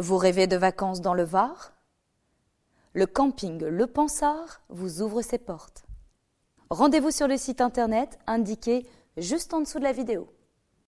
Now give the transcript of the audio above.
Vous rêvez de vacances dans le Var Le camping Le Pansard vous ouvre ses portes. Rendez-vous sur le site internet indiqué juste en dessous de la vidéo.